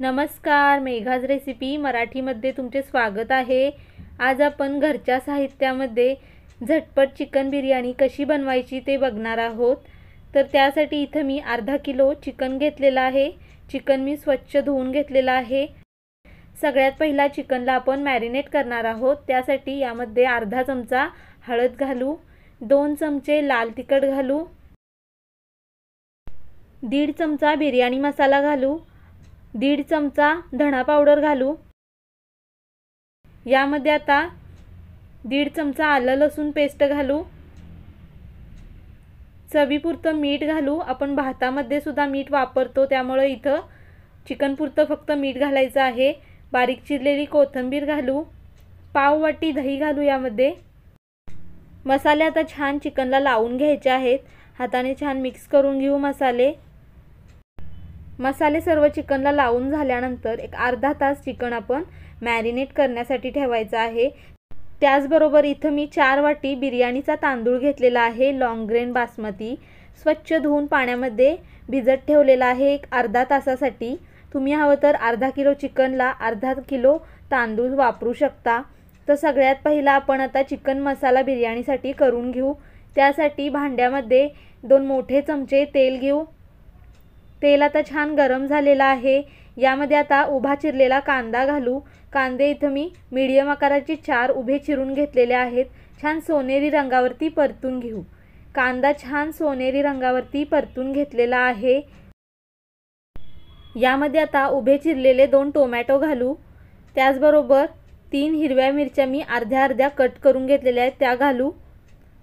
नमस्कार मेघाज रेसिपी मराठीमध्ये तुमचे स्वागत आहे आज आपण घरच्या साहित्यामध्ये झटपट चिकन बिर्याणी कशी बनवायची ते बघणार आहोत तर त्यासाठी इथं मी अर्धा किलो चिकन घेतलेलं आहे चिकन मी स्वच्छ धुवून घेतलेलं आहे सगळ्यात पहिला चिकनला आपण मॅरिनेट करणार आहोत त्यासाठी यामध्ये अर्धा चमचा हळद घालू दोन चमचे लाल तिखट घालू दीड चमचा बिर्याणी मसाला घालू दीड चमचा धणा पावडर घालू यामध्ये आता दीड चमचा आलं लसूण पेस्ट घालू चवीपुरतं मीठ घालू आपण भातामध्ये सुद्धा मीठ वापरतो त्यामुळं इथं चिकनपुरतं फक्त मीठ घालायचं आहे बारीक चिरलेली कोथिंबीर घालू पाव वाटी दही घालू यामध्ये मसाले आता छान चिकनला लावून घ्यायचे आहेत हाताने छान मिक्स करून घेऊ मसाले मसाले सर्व चिकनला लावून झाल्यानंतर एक अर्धा तास चिकन आपण मॅरिनेट करण्यासाठी ठेवायचं आहे त्याचबरोबर इथं मी चार वाटी बिर्याणीचा तांदूळ घेतलेला आहे लाँग ग्रेन बासमती स्वच्छ धुवून पाण्यामध्ये भिजत ठेवलेला आहे एक अर्धा तासासाठी तुम्ही हवं तर अर्धा किलो चिकनला अर्धा किलो तांदूळ वापरू शकता तर सगळ्यात पहिला आपण आता चिकन मसाला बिर्याणीसाठी करून घेऊ त्यासाठी भांड्यामध्ये दोन मोठे चमचे तेल घेऊ तेल आता छान गरम झालेलं आहे यामध्ये आता उभा चिरलेला कांदा घालू कांदे इथं मी मीडियम आकाराचे चार उभे चिरून घेतलेले आहेत छान सोनेरी रंगावरती परतून घेऊ कांदा छान सोनेरी रंगावरती परतून घेतलेला आहे यामध्ये आता उभे चिरलेले दोन टोमॅटो घालू त्याचबरोबर तीन हिरव्या मिरच्या मी अर्ध्या अर्ध्या कट करून घेतलेल्या आहेत त्या घालू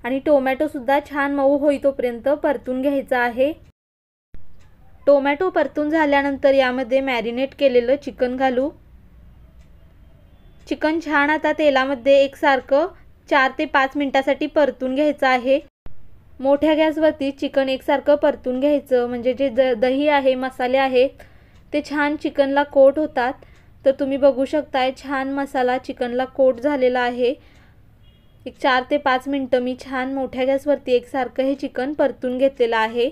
आणि टोमॅटोसुद्धा छान मऊ होई तोपर्यंत परतून घ्यायचा आहे टोमॅटो परतून झाल्यानंतर यामध्ये मॅरिनेट केलेलं चिकन घालू चिकन छान आता तेलामध्ये एकसारखं चार ते पाच मिनटासाठी परतून घ्यायचं आहे मोठ्या गॅसवरती चिकन एकसारखं परतून घ्यायचं म्हणजे जे द दही आहे मसाले आहेत ते छान चिकनला कोट होतात तर तुम्ही बघू शकताय छान मसाला चिकनला कोट झालेला आहे एक चार ते पाच मिनटं मी छान मोठ्या गॅसवरती एकसारखं हे चिकन परतून घेतलेलं आहे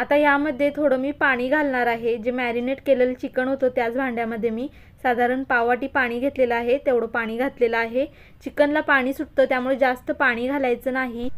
आता यामध्ये थोडं मी पाणी घालणार आहे जे मॅरिनेट केलेलं चिकन होतं त्याच भांड्यामध्ये मी साधारण पावाटी पाणी घेतलेलं आहे तेवढं पाणी घातलेलं आहे चिकनला पाणी सुटतं त्यामुळे जास्त पाणी घालायचं नाही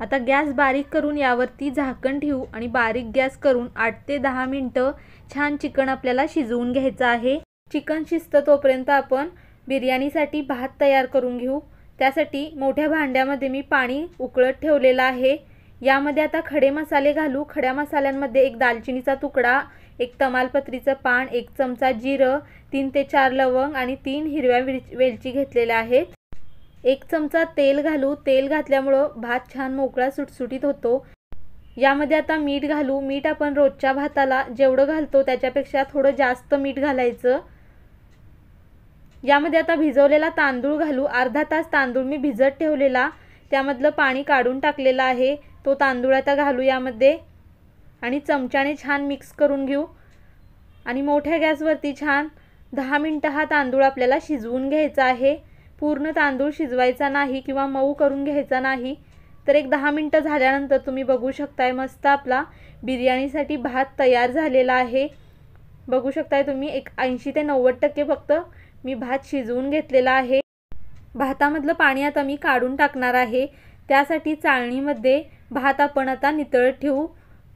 आता गॅस बारीक करून यावरती झाकण ठेवू आणि बारीक गॅस करून आठ ते दहा मिनटं छान चिकन आपल्याला शिजवून घ्यायचं आहे चिकन शिजतं तोपर्यंत आपण बिर्याणीसाठी भात तयार करून घेऊ त्यासाठी मोठ्या भांड्यामध्ये मी पाणी उकळत ठेवलेलं आहे यामध्ये आता खडे मसाले घालू खड्या मसाल्यांमध्ये एक दालचिनीचा तुकडा एक तमालपत्रीचं पान एक चमचा जिरं तीन ते चार लवंग आणि तीन हिरव्या वेलची वेलची घेतलेल्या आहेत एक चमचा तेल घालू तेल घातल्यामुळं भात छान मोकळा सुटसुटीत होतो यामध्ये आता मीठ घालू मीठ आपण रोजच्या भाताला जेवढं घालतो त्याच्यापेक्षा थोडं जास्त मीठ घालायचं यामध्ये आता भिजवलेला तांदूळ घालू अर्धा तास तांदूळ मी भिजत ठेवलेला त्यामधलं पाणी काढून टाकलेलं आहे तो तांदूळ आता घालू यामध्ये आणि चमच्याने छान मिक्स करून घेऊ आणि मोठ्या गॅसवरती छान दहा मिनटं हा तांदूळ आपल्याला शिजवून घ्यायचा आहे पूर्ण तांदूळ शिजवायचा नाही किंवा मऊ करून घ्यायचा नाही तर एक दहा मिनटं झाल्यानंतर तुम्ही बघू शकताय मस्त आपला बिर्याणीसाठी भात तयार झालेला आहे बघू शकताय तुम्ही एक ऐंशी ते नव्वद टक्के फक्त मी भात शिजवून घेतलेला आहे भातामधलं पाणी आता मी काढून टाकणार आहे त्यासाठी चाळणीमध्ये भात आपण आता नितळत ठेवू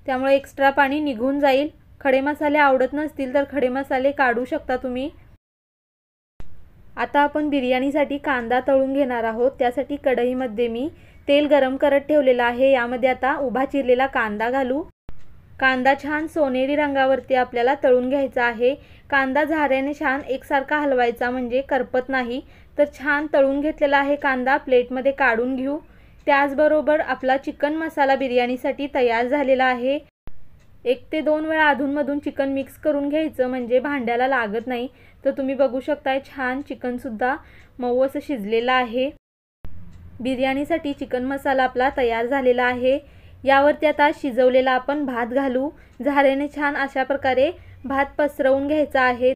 त्यामुळे एक्स्ट्रा पाणी निघून जाईल खडे मसाले आवडत नसतील तर खडे मसाले काढू शकता तुम्ही आता आपण बिर्याणीसाठी कांदा तळून घेणार आहोत त्यासाठी कढईमध्ये मी तेल गरम करत ठेवलेलं आहे यामध्ये आता उभा चिरलेला कांदा घालू कांदा छान सोनेरी रंगावरती आपल्याला तळून घ्यायचा आहे कांदा झाऱ्याने छान एकसारखा हलवायचा म्हणजे करपत नाही तर छान तळून घेतलेला आहे कांदा प्लेटमध्ये काढून घेऊ त्याचबरोबर आपला चिकन मसाला बिर्याणीसाठी तयार झालेला आहे एक ते दोन वेळा अधूनमधून चिकन मिक्स करून घ्यायचं म्हणजे भांड्याला लागत नाही तर तुम्ही बघू शकताय छान चिकनसुद्धा मऊ असं शिजलेलं आहे बिर्याणीसाठी चिकन मसाला आपला तयार झालेला आहे यावरती आता शिजवलेला आपण भात घालू झाल्याने छान अशा प्रकारे भात पसरवून घ्यायचा आहे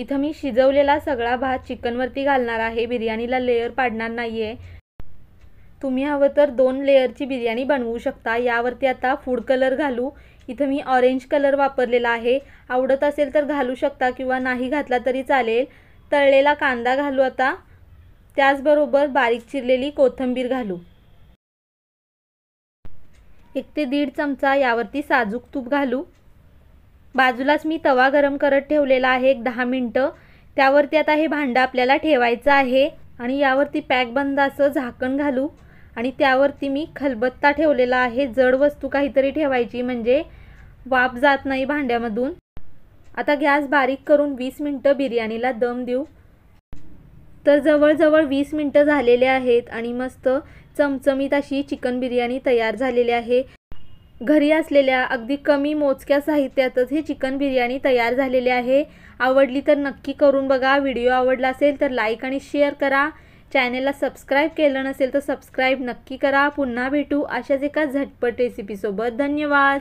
इथं मी शिजवलेला सगळा भात चिकनवरती घालणार आहे बिर्याणीला लेअर पाडणार नाही तुम्ही हवं तर दोन लेअरची बिर्याणी बनवू शकता यावरती आता फूड कलर घालू इथं मी ऑरेंज कलर वापरलेला आहे आवडत असेल तर घालू शकता किंवा नाही घातला तरी चालेल तळलेला कांदा घालू आता त्याचबरोबर बारीक चिरलेली कोथिंबीर घालू एक ते दीड चमचा यावरती साजूक तूप घालू बाजूलाच मी तवा गरम करत ठेवलेला आहे एक दहा मिनटं त्यावरती आता हे भांडं आपल्याला ठेवायचं आहे आणि यावरती पॅक बंद असं झाकण घालू आणि त्यावरती मी खलबत्ता ठेवलेला आहे जड वस्तू काहीतरी ठेवायची म्हणजे वाफ जात नाही भांड्यामधून आता गॅस बारीक करून वीस मिनटं बिर्याणीला दम देऊ तर जवळजवळ वीस मिनटं झालेले आहेत आणि मस्त चमचमीत अशी चिकन बिर्याणी तयार झालेली आहे घरी असलेल्या अगदी कमी मोजक्या साहित्यातच ही चिकन बिर्याणी तयार झालेली आहे आवडली तर नक्की करून बघा व्हिडिओ आवडला असेल तर लाईक आणि शेअर करा चॅनेलला सबस्क्राईब केलं नसेल तर सबस्क्राईब नक्की करा पुन्हा भेटू अशाच एका झटपट रेसिपीसोबत धन्यवाद